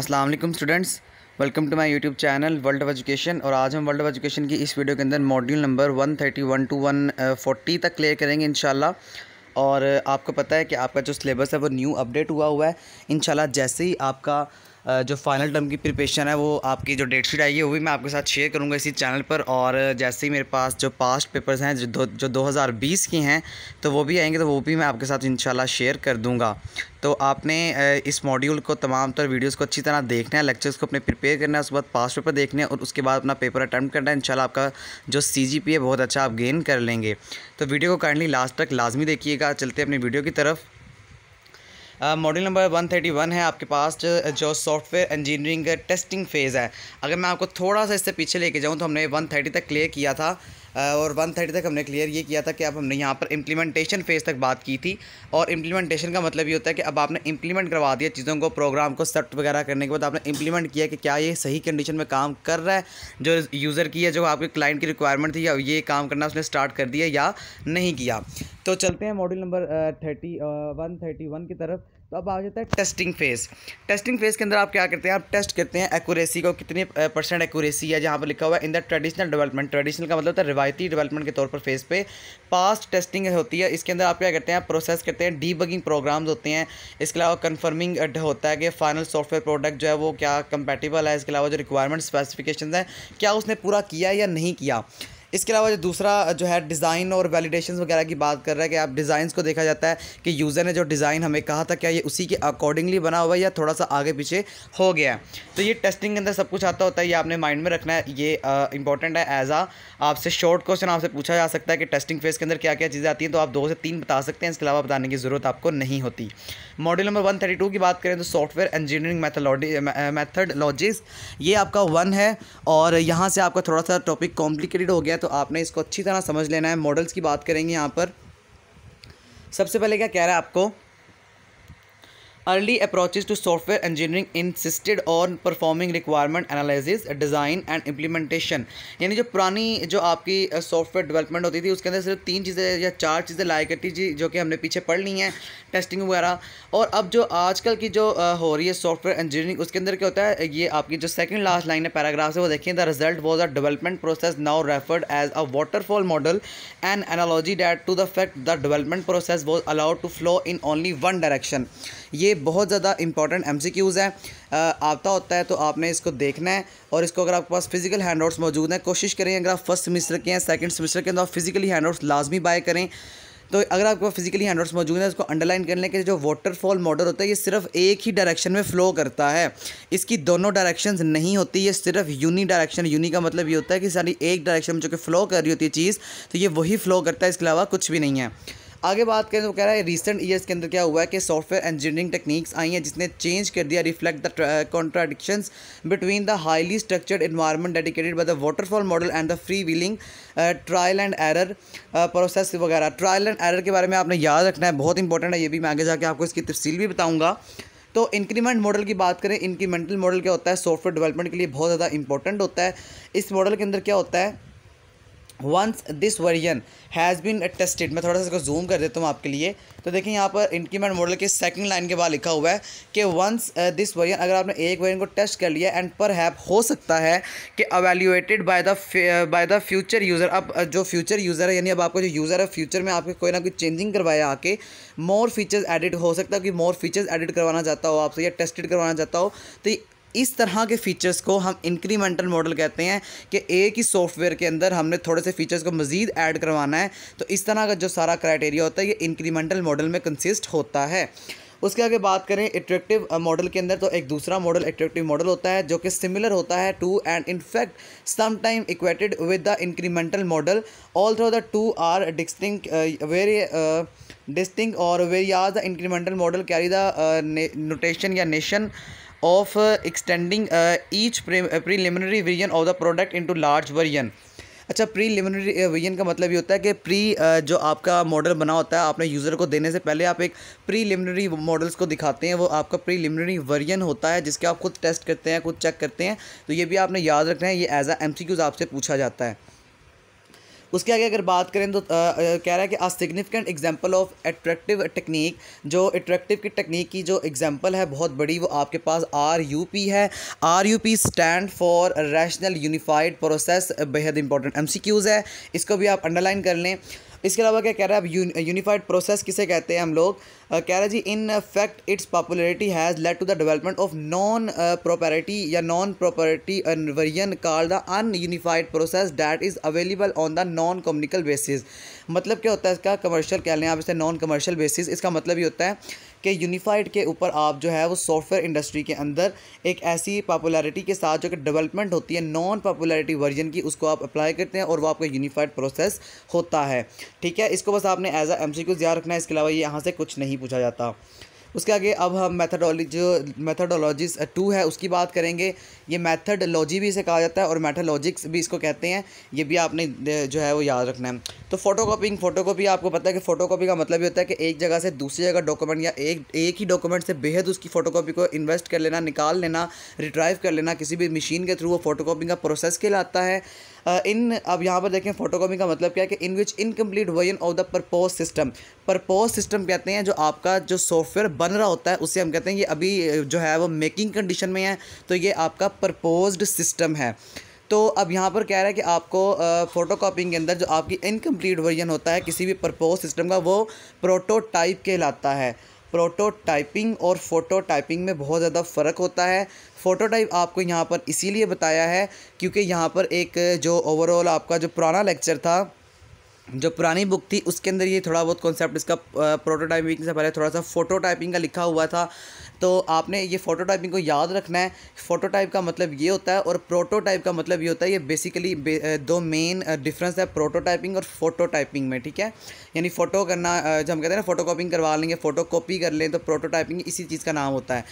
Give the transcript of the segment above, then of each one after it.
अस्सलाम वालेकुम students welcome to my YouTube channel world of education और आज हम वर्ल्ड ऑफ एजुकेशन की इस वीडियो के अंदर मॉड्यूल नंबर 131 टू 140 तक क्लियर करेंगे इंशाल्लाह और आपको पता है कि आपका जो सिलेबस है वो न्यू अपडेट हुआ हुआ है इंशाल्लाह जैसे ही आपका जो फाइनल टर्म की प्रिपरेशन है वो आपकी जो डेट शीट आएगी वो भी मैं आपके साथ शेयर करूँगा इसी चैनल पर और जैसे ही मेरे पास जो पास्ट पेपर्स हैं जो दो जो 2020 की हैं तो वो भी आएंगे तो वो भी मैं आपके साथ इन शेयर कर दूँगा तो आपने इस मॉड्यूल को तमाम तर वीडियोज़ को अच्छी तरह देखना है लेक्चर्स को अपने प्रिपेयर करना है उसके बाद पास्ट पेपर देखने हैं और उसके बाद अपना पेपर अटैम्प्ट करना है इनशाला आपका जो सी जी पी है बहुत अच्छा आप गेन कर लेंगे तो वीडियो को काइंडली लास्ट तक लाजमी देखिएगा चलते अपनी वीडियो की तरफ मॉडल नंबर 131 है आपके पास जो सॉफ्टवेयर इंजीनियरिंग टेस्टिंग फेज़ है अगर मैं आपको थोड़ा सा इससे पीछे लेके जाऊँ तो हमने 130 तक क्लियर किया था और 130 तक हमने क्लियर ये किया था कि अब हमने यहाँ पर इम्प्लीमेंटेशन फेज़ तक बात की थी और इम्प्लीमेंटेशन का मतलब ये होता है कि अब आपने इम्प्लीमेंट करवा दिया चीज़ों को प्रोग्राम को सेट वगैरह करने के बाद आपने इम्प्लीमेंट किया कि क्या ये सही कंडीशन में काम कर रहा है जो यूज़र की है जो आपके क्लाइंट की रिक्वायरमेंट थी या ये काम करना उसने स्टार्ट कर दिया या नहीं किया तो चलते हैं model number thirty one thirty one की तरफ तो अब आ जाता है टेस्टिंग फेज़ टेस्टिंग फेज़ के अंदर आप क्या करते हैं आप टेस्ट करते हैं एक्यूरेसी को कितने परसेंट एक्यूरेसी है जहाँ पर लिखा हुआ है in the traditional development traditional का मतलब होता है रिवायती डेवलपमेंट के तौर पर फेज़ पे पास्ट टेस्टिंग होती है इसके अंदर आप क्या करते हैं आप प्रोसेस करते हैं डीबगिंग प्रोग्राम्स होते हैं इसके अलावा कन्फर्मिंग होता है कि फाइनल सॉफ्टवेयर प्रोडक्ट जो है वो क्या कंपेटेबल है इसके अलावा जो रिक्वायरमेंट स्पेसिफिकेशन है क्या उसने पूरा किया या नहीं किया इसके अलावा जो दूसरा जो है डिज़ाइन और वैलिडेशन वगैरह की बात कर रहा है कि आप डिज़ाइन को देखा जाता है कि यूज़र ने जो डिज़ाइन हमें कहा था क्या ये उसी के अकॉर्डिंगली बना हुआ है या थोड़ा सा आगे पीछे हो गया है तो ये टेस्टिंग के अंदर सब कुछ आता होता है ये आपने माइंड में रखना है ये इंपॉर्टेंट है एज आ आपसे शॉर्ट क्वेश्चन आपसे पूछा जा सकता है कि टेस्टिंग फेज़ के अंदर क्या क्या चीज़ें आती हैं तो आप दो से तीन बता सकते हैं इसके अलावा बताने की ज़रूरत आपको नहीं होती module number one thirty two की बात करें तो सॉफ्टवेयर इंजीनियरिंग मैथोलॉजी मैथडलॉजीज ये आपका वन है और यहाँ से आपका थोड़ा सा टॉपिक कॉम्प्लिकेटेड हो गया तो आपने इसको अच्छी तरह समझ लेना है मॉडल्स की बात करेंगे यहाँ पर सबसे पहले क्या कह रहा है आपको early approaches to software engineering insisted और performing requirement analysis design and implementation यानी जो पुरानी जो आपकी सॉफ्टवेयर डेवलपमेंट होती थी उसके अंदर सिर्फ तीन चीज़ें या चार चीज़ें लाई करती थी जो कि हमने पीछे पढ़ ली हैं टेस्टिंग वगैरह और अब जो आजकल की जो हो रही है सॉफ्टवेयर इंजीनियरिंग उसके अंदर क्या होता है ये आपकी जो सेकेंड लास्ट लाइन है पैराग्राफ से वो देखें the result was a development process now referred as a waterfall model and analogy that to the fact the development process was allowed to flow in only one direction ये बहुत ज़्यादा important M C queues हैं आता होता है तो आपने इसको देखना है और इसको अगर आपके पास फिजिकल हैंड आउट्स मौजूद हैं कोशिश करें अगर आप फर्स्ट सेमेस्टर के हैं सेकेंड सेमेस्टर के तो आप फिजिकली हैंड आउट्स लाजमी बाय करें तो अगर आपके पास फिजिकली हैंड आउट्स मौजूद हैं इसको अंडरलाइन करने के जो वाटरफॉल मॉडल होता है ये सिर्फ एक ही डायरेक्शन में फ्लो करता है इसकी दोनों डायरेक्शंस नहीं होती ये सिर्फ यूनी डायरेक्शन यूनी का मतलब ये होता है कि सारी एक डायरेक्शन में जो कि फ्लो कर रही होती है चीज़ तो ये वही फ्लो करता है इसके अलावा कुछ भी नहीं है आगे बात करें तो कह रहा है रिसेंट ईयर्स के अंदर क्या हुआ है कि सॉफ्टवेयर इंजीनियरिंग टेक्निक्स आई हैं जिसने चेंज कर दिया reflect the contradiction between the highly structured environment dedicated by the waterfall model and the free wheeling trial and error process वगैरह ट्रायल एंड एरर के बारे में आपने याद रखना है बहुत इंपॉर्टेंट है ये भी मैं आगे जाकर आपको इसकी तफसील भी बताऊँगा तो इंक्रीमेंट मॉडल की बात करें इंक्रीमेंटल मॉडल क्या होता है सॉफ्टवेयर डेवलपमेंट के लिए बहुत ज़्यादा इंपॉर्टेंट होता है इस मॉडल के अंदर क्या होता है once this version has been tested मैं थोड़ा सा इसको जूम कर देता हूँ आपके लिए तो देखिए यहाँ पर इंक्रीमेंट मॉडल के सेकंड लाइन के बाद लिखा हुआ है कि वंस दिस वर्जन अगर आपने एक वर्जन को टेस्ट कर लिया एंड पर हैप हो सकता है कि evaluated by the by the future user अब uh, जो फ्यूचर यूज़र है यानी अब आपका जो यूज़र है फ्यूचर में आपके कोई ना कोई चेंजिंग करवाया आके मोर फीचर्स एडिट हो सकता है कि मोर फीचर्स एडिट करवाना चाहता हो आपसे या टेस्टेड करवाना चाहता हो तो इस तरह के फ़ीचर्स को हम इंक्रीमेंटल मॉडल कहते हैं कि एक ही सॉफ्टवेयर के अंदर हमने थोड़े से फ़ीचर्स को मज़ीद ऐड करवाना है तो इस तरह का जो सारा क्राइटेरिया होता है ये इंक्रीमेंटल मॉडल में कंसिस्ट होता है उसके आगे बात करें एट्रैक्टिव मॉडल के अंदर तो एक दूसरा मॉडल एट्रैक्टिव मॉडल होता है जो कि सिमिलर होता है to and in fact time equated with the incremental model all through the two are distinct very distinct और very are the incremental model carry the notation या nation of uh, extending uh, each pre uh, preliminary version of the product into large version अच्छा preliminary का मतलब ये होता है कि pre जो आपका मॉडल बना होता है आपने यूज़र को देने से पहले आप एक प्री लिमिनरी मॉडल्स को दिखाते हैं वो आपका प्री लिमिनरी वर्जन होता है जिसके आप खुद टेस्ट करते हैं खुद चेक करते हैं तो ये भी आपने याद रखना है ये as a M C Qs आपसे पूछा जाता है उसके आगे अगर बात करें तो कह रहा है कि a significant example of attractive technique जो एट्रैक्टिव की टेक्निक की जो एग्जाम्पल है बहुत बड़ी वो आपके पास आर यू पी है R U P stand for rational unified process बेहद इंपॉर्टेंट एम सी क्यूज़ है इसको भी आप अंडरलाइन कर लें इसके अलावा क्या कह रहा है अब यूनिफाइड प्रोसेस किसे कहते हैं हम लोग कह रहा है जी in fact its popularity has led to the development of non property या non property variant card the un unified process that is available on the non communal basis मतलब क्या होता है इसका कमर्शियल कह लें आप इसे नॉन कमर्शियल बेसिस इसका मतलब ये होता है कि यूनिफाइड के ऊपर आप जो है वो सॉफ्टवेयर इंडस्ट्री के अंदर एक ऐसी पॉपुलैरिटी के साथ जो कि डेवलपमेंट होती है नॉन पॉपुलैरिटी वर्जन की उसको आप अप्लाई करते हैं और वो आपका यूनिफाइड प्रोसेस होता है ठीक है इसको बस आपने as a M C Q रखना है इसके अलावा ये यहाँ से कुछ नहीं पूछा जाता उसके आगे अब हम मैथडोलॉजी जो मैथडोलॉजी टू uh, है उसकी बात करेंगे ये मैथडोलॉजी भी इसे कहा जाता है और मैथोलॉजिक्स भी इसको कहते हैं ये भी आपने uh, जो है वो याद रखना है तो फोटो कॉपिंग फोटो कॉपी आपको पता है कि फ़ोटो कॉपी का मतलब ये होता है कि एक जगह से दूसरी जगह डॉक्यूमेंट या एक एक ही डॉक्यूमेंट से बेहद उसकी फ़ोटो कॉपी को इन्वेस्ट कर लेना निकाल लेना रिट्राइव कर लेना किसी भी मशीन के थ्रू वो फोटो का प्रोसेस कहलाता है इन अब यहाँ पर देखें फोटोकॉपी का मतलब क्या है कि in which incomplete version of the purpose system purpose system कहते हैं जो आपका जो सॉफ्टवेयर बन रहा होता है उसे हम कहते हैं ये अभी जो है वो मेकिंग कंडीशन में है तो ये आपका परपोज सिस्टम है तो अब यहाँ पर कह रहा है कि आपको फ़ोटो कापिंग के अंदर जो आपकी इनकम्प्लीट वर्जन होता है किसी भी प्रपोज सिस्टम का वो प्रोटोटाइप कहलाता है प्रोटोटाइपिंग और फ़ोटो टाइपिंग में बहुत ज़्यादा फ़र्क होता है फ़ोटो टाइप आपको यहाँ पर इसीलिए बताया है क्योंकि यहाँ पर एक जो ओवरऑल आपका जो पुराना लेक्चर था जो पुरानी बुक थी उसके अंदर ये थोड़ा बहुत कॉन्सेप्ट इसका प्रोटोटाइपिंग से पहले थोड़ा सा फ़ोटो टाइपिंग का लिखा हुआ था तो आपने ये फ़ोटो टाइपिंग को याद रखना है फ़ोटो टाइप का मतलब ये होता है और प्रोटोटाइप का मतलब ये होता है ये बेसिकली दो मेन डिफरेंस है प्रोटोटाइपिंग और फ़ोटो टाइपिंग में ठीक है यानी फ़ोटो करना जब हम कहते हैं ना फ़ोटो कॉपिंग करवा लेंगे फ़ोटो कॉपी कर लें तो प्रोटोटाइपिंग इसी चीज़ का नाम होता है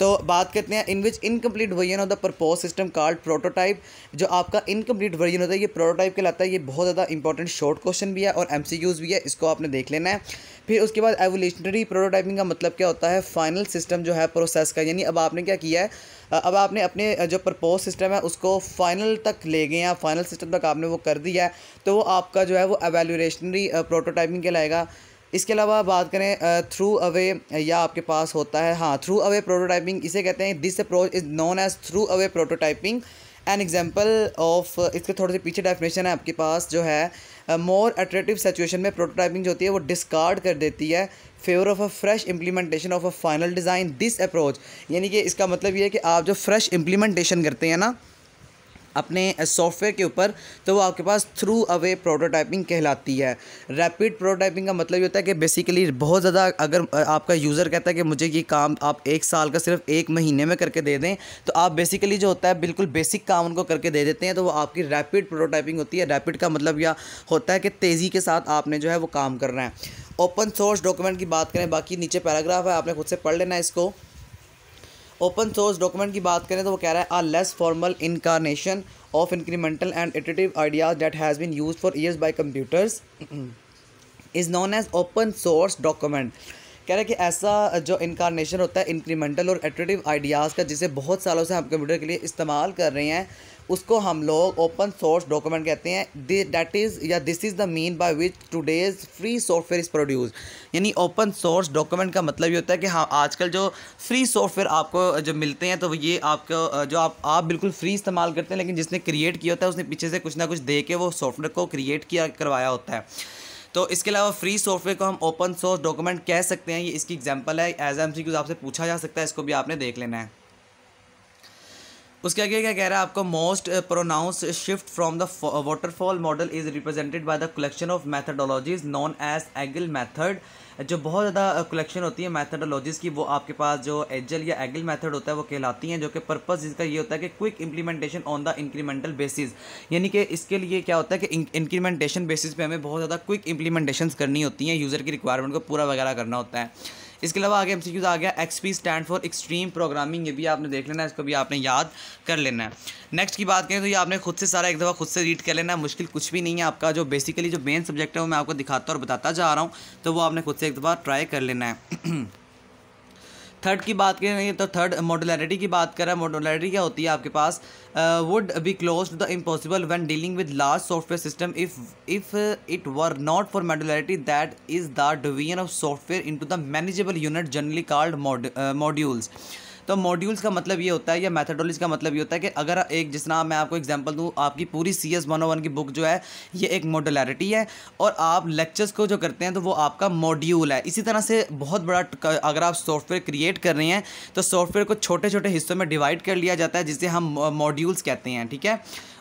तो बात करते हैं in which incomplete version of the propose system card prototype जो आपका इनकम्प्लीट वर्जन होता है ये प्रोटोटाइप कहलाता है ये बहुत ज़्यादा इंपॉर्टेंट शॉर्ट क्वेश्चन क्वेश्चन भी है और एम भी है इसको आपने देख लेना है फिर उसके बाद एवोल्यूशनरी प्रोटोटाइपिंग का मतलब क्या होता है फाइनल सिस्टम जो है प्रोसेस का यानी अब आपने क्या किया है अब आपने अपने जो प्रपोज सिस्टम है उसको फाइनल तक ले गए या फाइनल सिस्टम तक आपने वो कर दिया है तो वो आपका जो है वो एवेल्यूशनरी प्रोटोटाइपिंग कहलाएगा इसके अलावा बात करें थ्रू अवे या आपके पास होता है हाँ थ्रू अवे प्रोटोटाइपिंग इसे कहते हैं this approach is known as through away prototyping an example of इसके थोड़े से पीछे डेफिनेशन है आपके पास जो है मोर अट्रेटिव सिचुएशन में प्रोटोटाइपिंग जो होती है वो डिस्कार्ड कर देती है favour of a fresh implementation of a final design this approach यानी कि इसका मतलब ये है कि आप जो फ्रेश इंप्लीमेंटेशन करते हैं ना अपने सॉफ्टवेयर के ऊपर तो वो आपके पास थ्रू अवे प्रोटोटाइपिंग कहलाती है रैपिड प्रोटोटाइपिंग का मतलब ये होता है कि बेसिकली बहुत ज़्यादा अगर आपका यूज़र कहता है कि मुझे ये काम आप एक साल का सिर्फ एक महीने में करके दे दें तो आप बेसिकली जो होता है बिल्कुल बेसिक काम उनको करके दे देते हैं तो वो आपकी रैपिड प्रोटोटाइपिंग होती है रैपिड का मतलब यह होता है कि तेज़ी के साथ आपने जो है वो काम करना है ओपन सोर्स डॉक्यूमेंट की बात करें बाकी नीचे पैराग्राफ है आपने खुद से पढ़ लेना है इसको ओपन सोर्स डॉक्यूमेंट की बात करें तो वो कह रहा है a less formal incarnation of incremental and iterative ideas that has been use for years by computers is known as open source document कह रहे हैं कि ऐसा जो इनकारनेशन होता है इंक्रीमेंटल और एटरेटिव आइडियाज़ का जिसे बहुत सालों से हम कंप्यूटर के लिए इस्तेमाल कर रहे हैं उसको हम लोग ओपन सोर्स डॉक्यूमेंट कहते हैं दैट इज़ या this is the mean by which today's free software is produce यानी ओपन सोर्स डॉक्यूमेंट का मतलब ये होता है कि हाँ आजकल जो फ्री सॉफ्टवेयर आपको जो मिलते हैं तो ये आपको जो आप आप बिल्कुल फ्री इस्तेमाल करते हैं लेकिन जिसने क्रिएट किया होता है उसने पीछे से कुछ ना कुछ दे के वो सॉफ्टवेयर को क्रिएट किया करवाया होता है तो इसके अलावा फ्री सॉफ्टवेयर को हम ओपन सोर्स डॉक्यूमेंट कह सकते हैं ये इसकी एग्जांपल है एज एम सी आपसे पूछा जा सकता है इसको भी आपने देख लेना है उसके आगे क्या कह रहा है आपका most pronounce shift from the waterfall model is represented by the collection of methodologies known as agile method जो बहुत ज़्यादा कलेक्शन uh, होती है मैथडोलॉजीज की वो आपके पास जो एजल या एगल मेथड होता है वो कहलाती हैं जो कि पर्पज़ इसका ये होता है कि quick implementation on the incremental basis यानी कि इसके लिए क्या होता है कि इंक्रीमेंटेशन बेसिस पे हमें बहुत ज़्यादा क्विक इंप्लीमेंटेशन करनी होती हैं यूज़र की रिक्वायरमेंट को पूरा वगैरह करना होता है इसके अलावा आगे एम आ गया X stand for extreme programming ये भी आपने देख लेना है इसको भी आपने याद कर लेना है नेक्स्ट की बात करें तो ये आपने खुद से सारा एक दफ़ा खुद से रीड कर लेना है मुश्किल कुछ भी नहीं है आपका जो बेसिकली जो मेन सब्जेक्ट है वो मैं आपको दिखाता और बताता जा रहा हूँ तो वो आपने खुद से एक दफ़ा ट्राई कर लेना है थर्ड की बात करें तो थर्ड मॉडुलरिटी की बात करें मॉडुलरिटी क्या होती है आपके पास would be close the impossible one dealing with large software system if if it were not for modularity that is the division of software into the manageable unit generally called modules तो modules का मतलब ये होता है या मैथडोलॉज का मतलब ये होता है कि अगर एक जिस मैं आपको एग्जाम्पल दूँ आपकी पूरी सी एस oh की बुक जो है ये एक मॉडलैरिटी है और आप लेक्चर्स को जो करते हैं तो वो आपका मॉड्यूल है इसी तरह से बहुत बड़ा अगर आप सॉफ्टवेयर क्रिएट कर रहे हैं तो सॉफ्टवेयर को छोटे छोटे हिस्सों में डिवाइड कर लिया जाता है जिसे हम मॉड्यूल्स कहते हैं ठीक है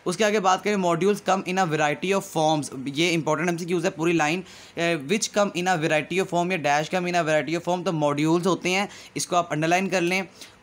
उसके आगे बात करें modules come in a variety of forms ये इंपॉर्टेंट हमसे क्यूज है पूरी line which come in a variety of form या dash come in a variety of form तो मॉड्यूल्स होते हैं इसको आप अंडरलाइन कर लें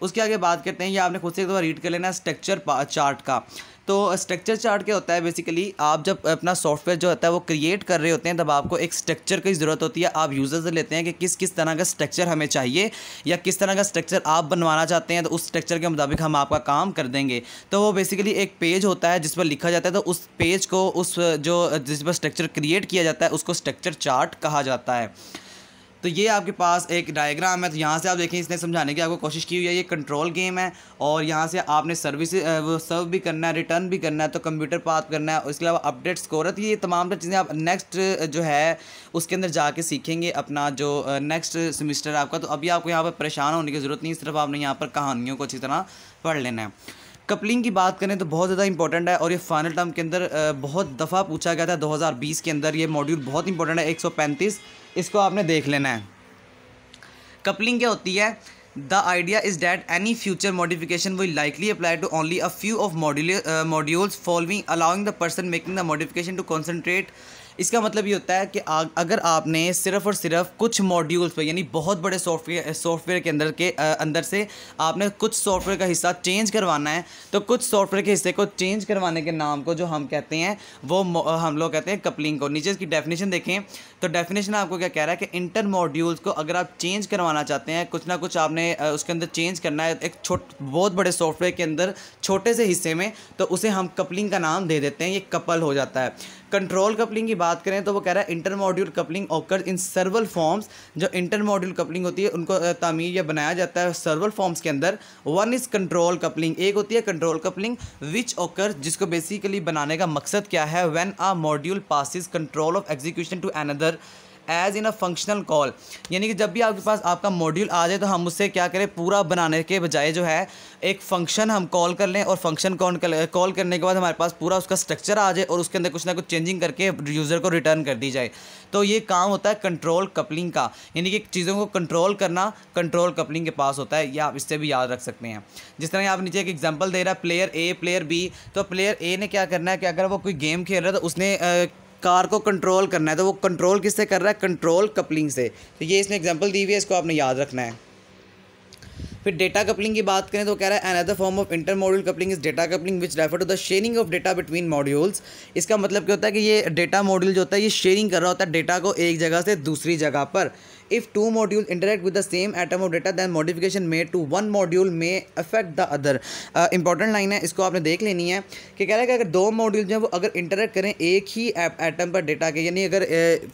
उसके आगे बात करते हैं या आपने खुद से एक बार रीड कर लेना स्ट्रक्चर चार्ट का तो स्ट्रक्चर चार्ट क्या होता है बेसिकली आप जब अपना सॉफ्टवेयर जो होता है वो क्रिएट कर रहे होते हैं तब आपको एक स्ट्रक्चर की ज़रूरत होती है आप यूज़र से लेते हैं कि किस किस तरह का स्ट्रक्चर हमें चाहिए या किस तरह का स्ट्रक्चर आप बनवाना चाहते हैं तो उस स्ट्रक्चर के मुताबिक हम आपका काम कर देंगे तो वो बेसिकली एक पेज होता है जिस पर लिखा जाता है तो उस पेज को उस जो जिस पर स्ट्रक्चर क्रिएट किया जाता है उसको स्ट्रक्चर चार्ट कहा जाता है तो ये आपके पास एक डायग्राम है तो यहाँ से आप देखें इसने समझाने की आपको कोशिश की हुई है ये कंट्रोल गेम है और यहाँ से आपने सर्विस वो सर्व भी करना है रिटर्न भी करना है तो कंप्यूटर पाथ करना है उसके इसके अलावा अपडेट स्कोर है तो ये तमाम चीज़ें आप नेक्स्ट जो है उसके अंदर जाके सीखेंगे अपना जो नेक्स्ट सेमिस्टर आपका तो अभी आपको यहाँ पर परेशान होने की ज़रूरत नहीं सिर्फ आपने यहाँ पर कहानियों को अच्छी तरह पढ़ लेना है कपलिंग की बात करें तो बहुत ज़्यादा इंपॉर्टेंट है और ये फाइनल टर्म के अंदर बहुत दफ़ा पूछा गया था 2020 के अंदर ये मॉड्यूल बहुत इंपॉर्टेंट है 135 इसको आपने देख लेना है कपलिंग क्या होती है the idea is that any future modification we likely apply to only a few of modules following allowing the person making the modification to concentrate इसका मतलब ये होता है कि अगर आपने सिर्फ और सिर्फ कुछ मॉड्यूल्स पर यानी बहुत बड़े सॉफ्टवेयर सॉफ्टवेयर के अंदर के अंदर से आपने कुछ सॉफ्टवेयर का हिस्सा चेंज करवाना है तो कुछ सॉफ्टवेयर के हिस्से को चेंज करवाने के नाम को जो हम कहते हैं वो हम लोग कहते हैं कपलिंग को नीचे इसकी डेफिनेशन देखें तो डेफिनेशन आपको क्या कह रहा है कि इंटर मॉड्यूल्स को अगर आप चेंज करवाना चाहते हैं कुछ ना कुछ आपने उसके अंदर चेंज करना है एक छोट बहुत बड़े सॉफ्टवेयर के अंदर छोटे से हिस्से में तो उसे हम कपलिंग का नाम दे देते हैं ये कपल हो जाता है कंट्रोल कपलिंग की बात करें तो वो कह रहा है inter module coupling occur in several forms जो इंटर मॉड्यूल कपलिंग होती है उनको तमीर या बनाया जाता है सर्वल फॉर्म्स के अंदर वन इज़ कंट्रोल कपलिंग एक होती है कंट्रोल कपलिंग विच ऑकर जिसको बेसिकली बनाने का मकसद क्या है when a module passes control of execution to another अंदर as in a functional call यानी कि जब भी आपके पास आपका मॉड्यूल आ जाए तो हम उससे क्या करें पूरा बनाने के बजाय जो है एक फंक्शन हम कॉल कर लें और फंक्शन कॉल कर कॉल करने के बाद हमारे पास पूरा उसका स्ट्रक्चर आ जाए और उसके अंदर कुछ ना कुछ चेंजिंग करके यूज़र को रिटर्न कर दी जाए तो ये काम होता है कंट्रोल कपलिंग का यानी कि चीज़ों को कंट्रोल करना कंट्रोल कपलिंग के पास होता है या आप इससे भी याद रख सकते हैं जिस तरह आप नीचे एक एग्जाम्पल दे रहा है प्लेयर ए प्लेयर बी तो प्लेयर ए ने क्या करना है कि अगर वो कोई गेम खेल रहा है तो उसने कार को कंट्रोल करना है तो वो कंट्रोल किससे कर रहा है कंट्रोल कपलिंग से तो ये इसने एग्जाम्पल दी हुई है इसको आपने याद रखना है फिर डेटा कपलिंग की बात करें तो कह रहा है another form of inter module coupling is data coupling which refer to the sharing of data between modules इसका मतलब क्या होता है कि ये डेटा मॉड्यूल जो होता है ये शेयरिंग कर रहा होता है डेटा को एक जगह से दूसरी जगह पर if two module interact with the same atom of data then modification made to one module may affect the other important line है इसको आपने देख लेनी है कि कह रहा है कि अगर दो मॉड्यूल जो है वो अगर इंटरेक्ट करें एक ही एटम पर डेटा के यानी अगर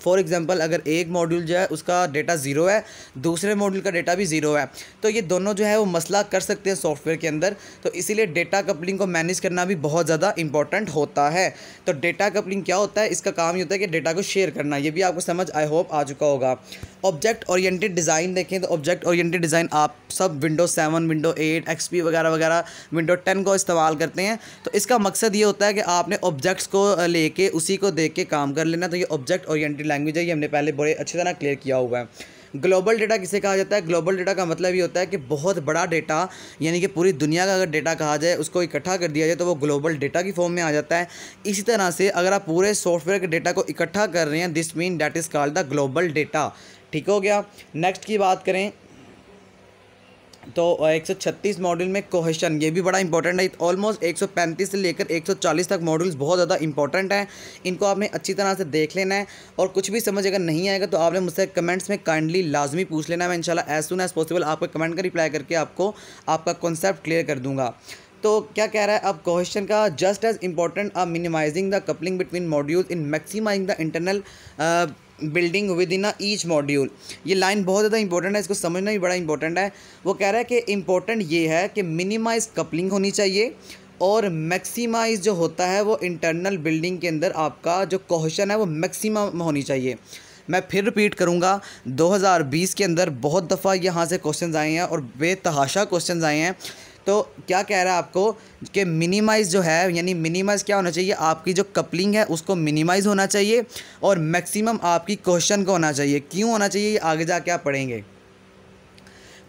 फॉर uh, एग्जाम्पल अगर एक मॉड्यूल जो है उसका डेटा ज़ीरो है दूसरे मॉड्यूल का डेटा भी ज़ीरो है तो ये दोनों जो है वो मसला कर सकते हैं सॉफ्टवेयर के अंदर तो इसीलिए डेटा कपलिंग को मैनेज करना भी बहुत ज़्यादा इंपॉर्टेंट होता है तो डेटा कपलिंग क्या होता है इसका काम ही होता है कि डेटा को शेयर करना ये भी आपको समझ आई होप आ चुका होगा और ऑब्जेक्ट ओरिएंटेड डिज़ाइन देखें तो ऑब्जेक्ट ओरिएंटेड डिज़ाइन आप सब window seven window eight X वगैरह वगैरह विंडो टेन को इस्तेमाल करते हैं तो इसका मकसद ये होता है कि आपने ऑब्जेक्ट्स को लेके उसी को देख के काम कर लेना तो ये ऑब्जेक्ट ओरिएंटेड लैंग्वेज है ये हमने पहले बड़े अच्छी तरह क्लियर किया हुआ है ग्लोबल डेटा किसे कहा जाता है ग्लोबल डेटा का मतलब ये होता है कि बहुत बड़ा डेटा यानी कि पूरी दुनिया का अगर डेटा कहा जाए उसको इकट्ठा कर दिया जाए तो वो ग्लोबल डेटा की फॉर्म में आ जाता है इसी तरह से अगर आप पूरे सॉफ्टवेयर के डेटा को इकट्ठा कर रहे हैं this mean that is called the global data ठीक हो गया नेक्स्ट की बात करें तो 136 मॉड्यूल में क्वेश्चन ये भी बड़ा इंपॉर्टेंट है ऑलमोस्ट 135 से लेकर 140 तक मॉड्यूल्स बहुत ज़्यादा इंपॉर्टेंट हैं इनको आपने अच्छी तरह से देख लेना है और कुछ भी समझ अगर नहीं आएगा तो आपने मुझसे कमेंट्स में काइंडली लाजमी पूछ लेना है मैं इंशाल्लाह एज सुन एज़ पॉसिबल आपको कमेंट का रिप्लाई करके आपको आपका कॉन्सेप्ट क्लियर कर दूँगा तो क्या कह रहा है अब क्वेश्चन का just as important are minimizing the coupling between module in maximizing the internal building within each module ये लाइन बहुत ज़्यादा इंपॉर्टेंट है इसको समझना भी बड़ा इंपॉर्टेंट है वो कह रहा है कि इंपॉर्टेंट ये है कि मिनिमाइज कपलिंग होनी चाहिए और मैक्सिमाइज जो होता है वो इंटरनल बिल्डिंग के अंदर आपका जो क्वेश्चन है वो मैक्सिमम होनी चाहिए मैं फिर रिपीट करूँगा 2020 के अंदर बहुत दफ़ा यहाँ से क्वेश्चंस आए हैं और बेतहाशा क्वेश्चन आए हैं तो क्या कह रहा है आपको कि मिनिमाइज़ जो है यानी मिनिमाइज़ क्या होना चाहिए आपकी जो कपलिंग है उसको मिनिमाइज़ होना चाहिए और मैक्सिमम आपकी क्वेश्चन को होना चाहिए क्यों होना चाहिए आगे जा आप पढ़ेंगे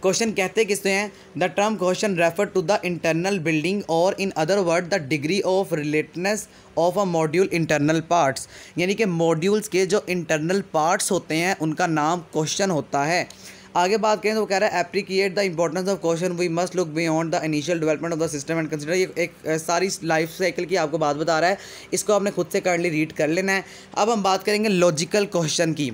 क्वेश्चन कहते किसते हैं the term question refer to the internal building और in other word the degree of relatedness of a module internal parts यानी कि मॉड्यूल्स के जो इंटरनल पार्ट्स होते हैं उनका नाम क्वेश्चन होता है आगे बात करें तो कह रहा है appreciate the importance of question we must look beyond the initial development of the system and consider ये एक सारी लाइफ साइकिल की आपको बात बता रहा है इसको आपने खुद से कर्डली रीड कर लेना है अब हम बात करेंगे लॉजिकल क्वेश्चन की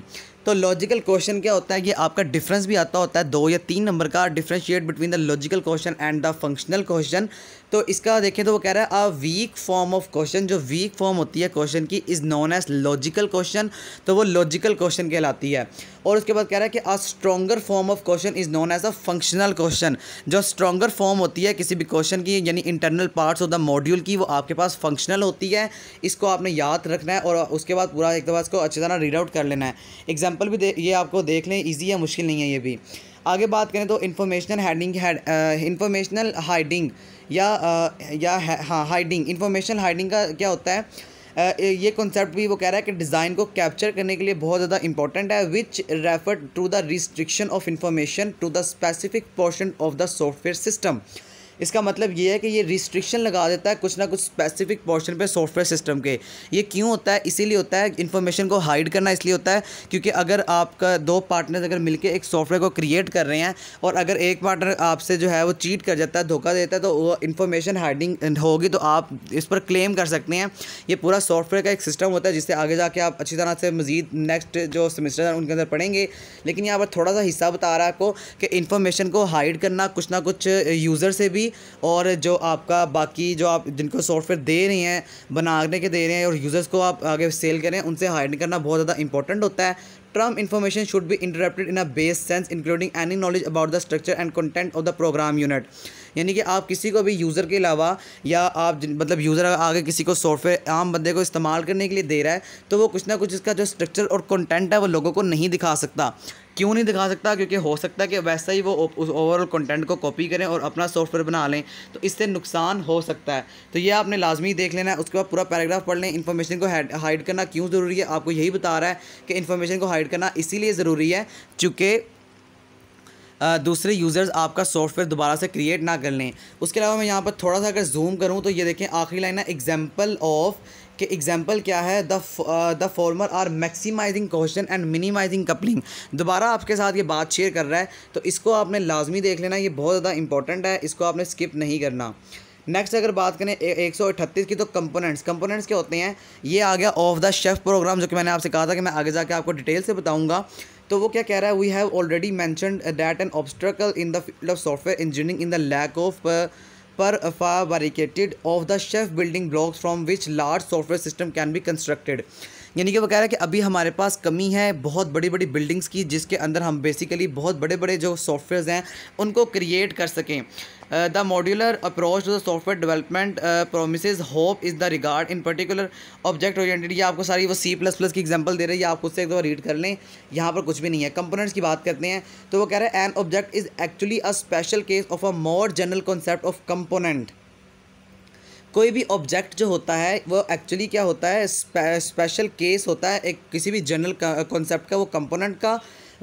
तो लॉजिकल क्वेश्चन क्या होता है कि आपका डिफरेंस भी आता होता है दो या तीन नंबर का differentiate between the logical question and the functional question तो इसका देखें तो वो कह रहा है a weak form of question जो वीक फॉर्म होती है क्वेश्चन की is known as logical question तो वो लॉजिकल क्वेश्चन कहलाती है और उसके बाद कह रहा है कि a stronger form of question is known as a functional question जो स्ट्रॉगर फॉर्म होती है किसी भी क्वेश्चन की यानी internal parts of the module की वो आपके पास फंक्शनल होती है इसको आपने याद रखना है और उसके बाद पूरा एक दफ़ा इसको अच्छी तरह रीड आउट कर लेना है एग्जाम्पल एग्जाम्पल भी ये आपको देख लें ईजी है मुश्किल नहीं है ये भी आगे बात करें तो इन्फॉर्मेशनल हैडिंग इन्फॉर्मेशनल हाइडिंग या आ, uh, या हाँ हाइडिंग इन्फॉर्मेशनल हाइडिंग का क्या होता है uh, ये कॉन्सेप्ट भी वो कह रहा है कि डिज़ाइन को कैप्चर करने के लिए बहुत ज़्यादा इंपॉर्टेंट है which refer to the restriction of information to the specific portion of the software system इसका मतलब ये है कि ये रिस्ट्रिक्शन लगा देता है कुछ ना कुछ स्पेसिफिक पोर्शन पे सॉफ्टवेयर सिस्टम के ये क्यों होता है इसीलिए होता है इन्फॉर्मेशन को हाइड करना इसलिए होता है क्योंकि अगर आपका दो पार्टनर अगर मिलकर एक सॉफ्टवेयर को क्रिएट कर रहे हैं और अगर एक पार्टनर आपसे जो है वो चीट कर जाता है धोखा देता है तो वो इन्फॉर्मेशन हाइडिंग होगी तो आप इस पर क्लेम कर सकते हैं ये पूरा सॉफ्टवेयर का एक सिस्टम होता है जिससे आगे जाके आप अच्छी तरह से मज़ीद नेक्स्ट जो सेमेस्टर है उनके अंदर पढ़ेंगे लेकिन यहाँ पर थोड़ा सा हिस्सा बता रहा है आपको कि इन्फॉर्मेशन को हाइड करना कुछ ना कुछ यूज़र से भी और जो आपका बाकी जो आप जिनको सॉफ्टवेयर दे रहे हैं बनाने के दे रहे हैं और यूज़र्स को आप आगे सेल करें उनसे हाइड करना बहुत ज़्यादा इंपॉर्टेंट होता है term information should be interrupted in a base sense including any knowledge about the structure and content of the program unit यानी कि आप किसी को भी यूज़र के अलावा या आप मतलब यूज़र आगे किसी को सॉफ्टवेयर आम बंदे को इस्तेमाल करने के लिए दे रहा है तो वो कुछ ना कुछ इसका जो स्ट्रक्चर और कंटेंट है वो लोगों को नहीं दिखा सकता क्यों नहीं दिखा सकता क्योंकि हो सकता है कि वैसा ही वो उस ओवरऑल कंटेंट को कॉपी करें और अपना सॉफ्टवेयर बना लें तो इससे नुकसान हो सकता है तो ये आपने लाजमी देख लेना है उसके बाद पूरा पैराग्राफ पढ़ लें इन्फॉर्मेशन को हाइड करना क्यों ज़रूरी है आपको यही बता रहा है कि इन्फॉर्मेशन को हाइड करना इसीलिए ज़रूरी है चूँकि दूसरे यूज़र्स आपका सॉफ्टवेयर दोबारा से क्रिएट ना कर लें उसके अलावा मैं यहाँ पर थोड़ा सा अगर जूम करूँ तो ये देखें आखिरी लाइन है एग्जाम्पल ऑफ़ कि एग्जाम्पल क्या है the the former are maximizing question and minimizing coupling दोबारा आपके साथ ये बात शेयर कर रहा है तो इसको आपने लाजमी देख लेना ये बहुत ज़्यादा इंपॉर्टेंट है इसको आपने स्किप नहीं करना नेक्स्ट अगर बात करें एक सौ अठतीस की तो कंपोनेंट्स कंपोनेंट्स क्या होते हैं ये आ गया ऑफ द शेफ़ प्रोग्राम जो कि मैंने आपसे कहा था कि मैं आगे जाके आपको डिटेल से बताऊंगा तो वो क्या कह रहा है we have already mentioned that an obstacle in the field of software engineering in the lack of prefabricated off the shelf building blocks from which large software system can be constructed यानी कि वो कह रहा है कि अभी हमारे पास कमी है बहुत बड़ी बड़ी बिल्डिंग्स की जिसके अंदर हम बेसिकली बहुत बड़े बड़े जो सॉफ्टवेयर हैं उनको क्रिएट कर सकें the modular approach to the software development promise hope is the regard in particular object particular ये आपको सारी वो सी प्लस प्लस की एग्जाम्पल दे रही है आप खुद से एक बार रीड कर लें यहाँ पर कुछ भी नहीं है कंपोनेंट्स की बात करते हैं तो वो कह रहे हैं an object is actually a special case of a more general concept of component कोई भी ऑब्जेक्ट जो होता है वो एक्चुअली क्या होता है स्पेशल केस होता है एक किसी भी जनरल कॉन्सेप्ट का वो कंपोनेंट का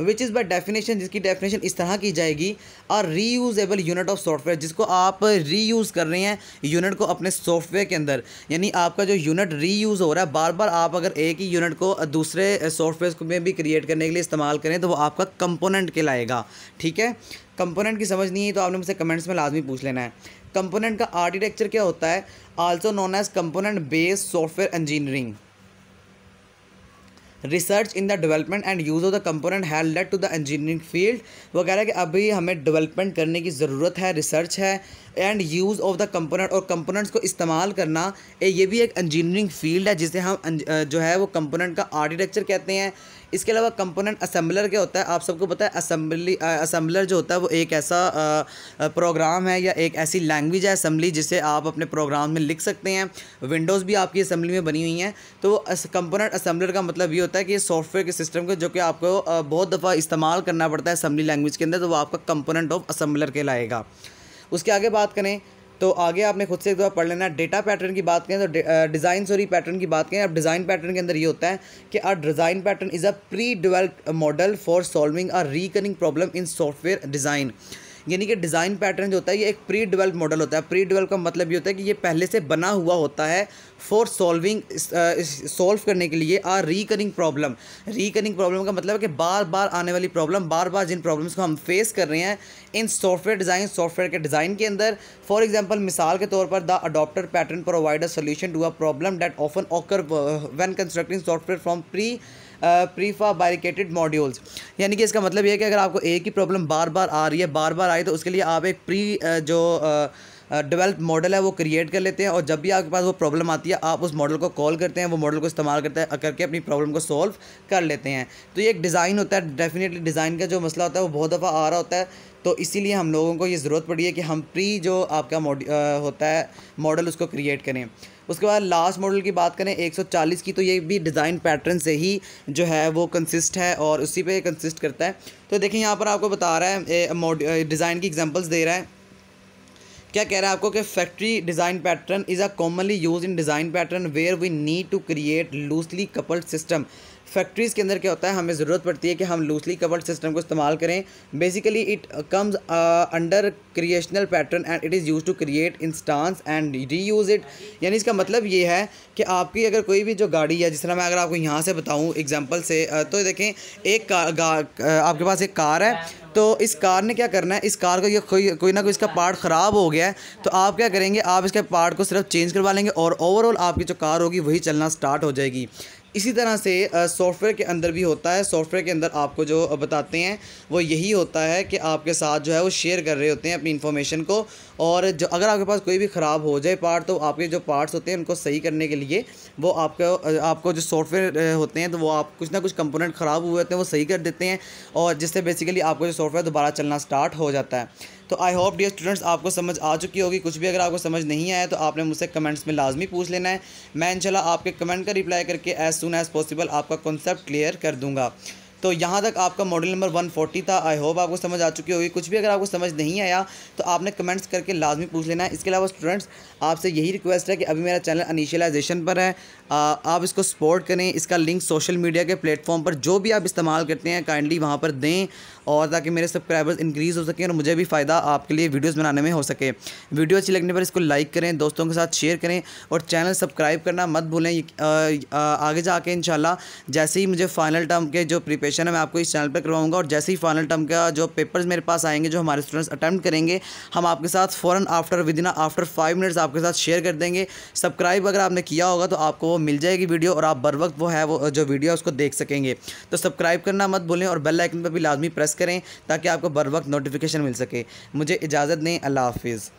विच इज़ बाई डेफिनेशन जिसकी डेफिनेशन इस तरह की जाएगी और रीयूजेबल यूनिट ऑफ सॉफ्टवेयर जिसको आप रीयूज़ कर रहे हैं यूनिट को अपने सॉफ्टवेयर के अंदर यानी आपका जो यूनिट रीयूज़ हो रहा है बार बार आप अगर एक ही यूनिट को दूसरे सॉफ्टवेयर में भी क्रिएट करने के लिए इस्तेमाल करें तो वो आपका कंपोनेंट लाएगा ठीक है कंपोनेंट की समझ नहीं है तो आपने मुझसे कमेंट्स में लाजमी पूछ लेना है कंपोनेंट का आर्किटेक्चर क्या होता है also known as component based software engineering research in the development and use of the component have led to the engineering field वो कह रहा है कि अभी हमें डेवलपमेंट करने की ज़रूरत है रिसर्च है and use of the component और कंपोनेंट्स को इस्तेमाल करना ये भी एक इंजीनियरिंग फील्ड है जिसे हम अं, जो है वो कंपोनेंट का आर्किटेक्चर कहते हैं इसके अलावा कंपोनेंट असम्बलर क्या होता है आप सबको पता है असम्बली असम्बलर जो होता है वो एक ऐसा प्रोग्राम है या एक ऐसी लैंग्वेज है असम्बली जिसे आप अपने प्रोग्राम में लिख सकते हैं विंडोज़ भी आपकी असम्बली में बनी हुई हैं तो कंपोनेंट असम्बलर का मतलब ये होता है कि सॉफ्टवेयर के सिस्टम को जो कि आपको बहुत दफ़ा इस्तेमाल करना पड़ता है असम्बली लैंग्वेज के अंदर तो वो आपका कंपोनेंट ऑफ असम्बलर कहलाएगा उसके आगे बात करें तो आगे आपने खुद से एक बार पढ़ लेना डेटा पैटर्न की बात करें तो डिज़ाइन सॉरी पैटर्न की बात करें अब डिज़ाइन पैटर्न के अंदर ये होता है कि a design pattern is a pre develop model for solving a reckoning problem in software design यानी कि डिज़ाइन पैटर्न जो होता है ये एक प्री डिवेल्प मॉडल होता है प्री डिवेल्प का मतलब ये होता है कि ये पहले से बना हुआ होता है फॉर सॉल्विंग सॉल्व करने के लिए a recurring problem recurring problem का मतलब है कि बार बार आने वाली प्रॉब्लम बार बार जिन प्रॉब्लम्स को हम फेस कर रहे हैं इन सॉफ्टवेयर डिज़ाइन सॉफ्टवेयर के डिज़ाइन के अंदर फॉर एग्जाम्पल मिसाल के तौर पर the adopter pattern provide a solution to a problem that often occur when constructing software from pre prefabricated modules यानी कि इसका मतलब यह है कि अगर आपको एक ही प्रॉब्लम बार बार आ रही है बार बार आई तो उसके लिए आप एक प्री जो डेवलप मॉडल है वो क्रिएट कर लेते हैं और जब भी आपके पास वो प्रॉब्लम आती है आप उस मॉडल को कॉल करते हैं वो मॉडल को इस्तेमाल करते हैं करके अपनी प्रॉब्लम को सॉल्व कर लेते हैं तो ये एक डिज़ाइन होता है डेफिनेटली डिज़ाइन का जो मसला होता है वो बहुत दफ़ा आ रहा होता है तो इसीलिए हम लोगों को ये ज़रूरत पड़ी है कि हम प्री जो आपका मॉड होता है मॉडल उसको क्रिएट करें उसके बाद लास्ट मॉडल की बात करें 140 की तो ये भी डिज़ाइन पैटर्न से ही जो है वो कंसिस्ट है और उसी पे कंसिस्ट करता है तो देखें यहाँ पर आपको बता रहा है डिज़ाइन की एग्जांपल्स दे रहा है क्या कह रहा है आपको कि factory design pattern is a commonly use in design pattern where we need to create loosely coupled system factories के अंदर क्या होता है हमें ज़रूरत पड़ती है कि हम लूसली कवर्ड सिस्टम को इस्तेमाल करें basically it comes under creational pattern and it is use to create instance and reuse it यानी इसका मतलब ये है कि आपकी अगर कोई भी जो गाड़ी है जिस तरह मैं अगर आपको यहाँ से बताऊँ एग्जाम्पल से uh, तो देखें एक uh, आपके पास एक कार है तो इस कार ने क्या करना है इस कार को ये कोई कोई ना कोई इसका पार्ट ख़राब हो गया है तो आप क्या करेंगे आप इसके पार्ट को सिर्फ चेंज करवा लेंगे और ओवरऑल आपकी जो कार होगी वही चलना स्टार्ट हो जाएगी इसी तरह से सॉफ्टवेयर के अंदर भी होता है सॉफ्टवेयर के अंदर आपको जो बताते हैं वो यही होता है कि आपके साथ जो है वो शेयर कर रहे होते हैं अपनी इन्फॉर्मेशन को और जो अगर आपके पास कोई भी ख़राब हो जाए पार्ट तो आपके जो पार्ट्स होते हैं उनको सही करने के लिए वो आपका आपको जो सॉफ्टवेयर होते हैं तो वो आप कुछ ना कुछ कंपोनेंट ख़राब हुए होते हैं वो सही कर देते हैं और जिससे बेसिकली आपको जो सॉफ्टवेयर दोबारा चलना स्टार्ट हो जाता है तो आई होप डियर स्टूडेंट्स आपको समझ आ चुकी होगी कुछ भी अगर आपको समझ नहीं आया तो आपने मुझसे कमेंट्स में लाजमी पूछ लेना है मैं इंशाल्लाह आपके कमेंट का रिप्लाई करके एज़ सुन एज़ पॉसिबल आपका कॉन्सेप्ट क्लियर कर दूँगा तो यहाँ तक आपका मॉडल नंबर 140 था आई होप आपको समझ आ चुकी होगी कुछ भी अगर आपको समझ नहीं आया तो आपने कमेंट्स करके लाजमी पूछ लेना है इसके अलावा स्टूडेंट्स आपसे यही रिक्वेस्ट है कि अभी मेरा चैनल अनिशलाइजेशन पर है आ, आप इसको सपोर्ट करें इसका लिंक सोशल मीडिया के प्लेटफॉर्म पर जो भी आप इस्तेमाल करते हैं काइंडली वहाँ पर दें और ताकि मेरे सब्सक्राइबर्स इंक्रीज़ हो सकें और मुझे भी फ़ायदा आपके लिए वीडियोज़ बनाने में हो सके वीडियो अच्छी लगने पर इसको लाइक करें दोस्तों के साथ शेयर करें और चैनल सब्सक्राइब करना मत भूलें आगे जाके इन जैसे ही मुझे फ़ाइनल टर्म के जो प्रिपेयर प्रिपरेशन है मैं आपको इस चैनल पर करवाऊंगा और जैसे ही फाइनल टर्म का जो पेपर्स मेरे पास आएंगे जो हमारे स्टूडेंट्स अटैम्प्ट करेंगे हम आपके साथ फ़ौरन after within after five minutes आपके साथ शेयर कर देंगे सब्सक्राइब अगर आपने किया होगा तो आपको वो मिल जाएगी वीडियो और आप बर वक्त वो है वो जो वीडियो है उसको देख सकेंगे तो सब्सक्राइब करना मत भूलें और बेल आइकन पर भी लाजमी प्रेस करें ताकि आपको बर वक्त नोटिफिकेशन मिल सके मुझे इजाज़त नहीं अल्लाह हाफिज़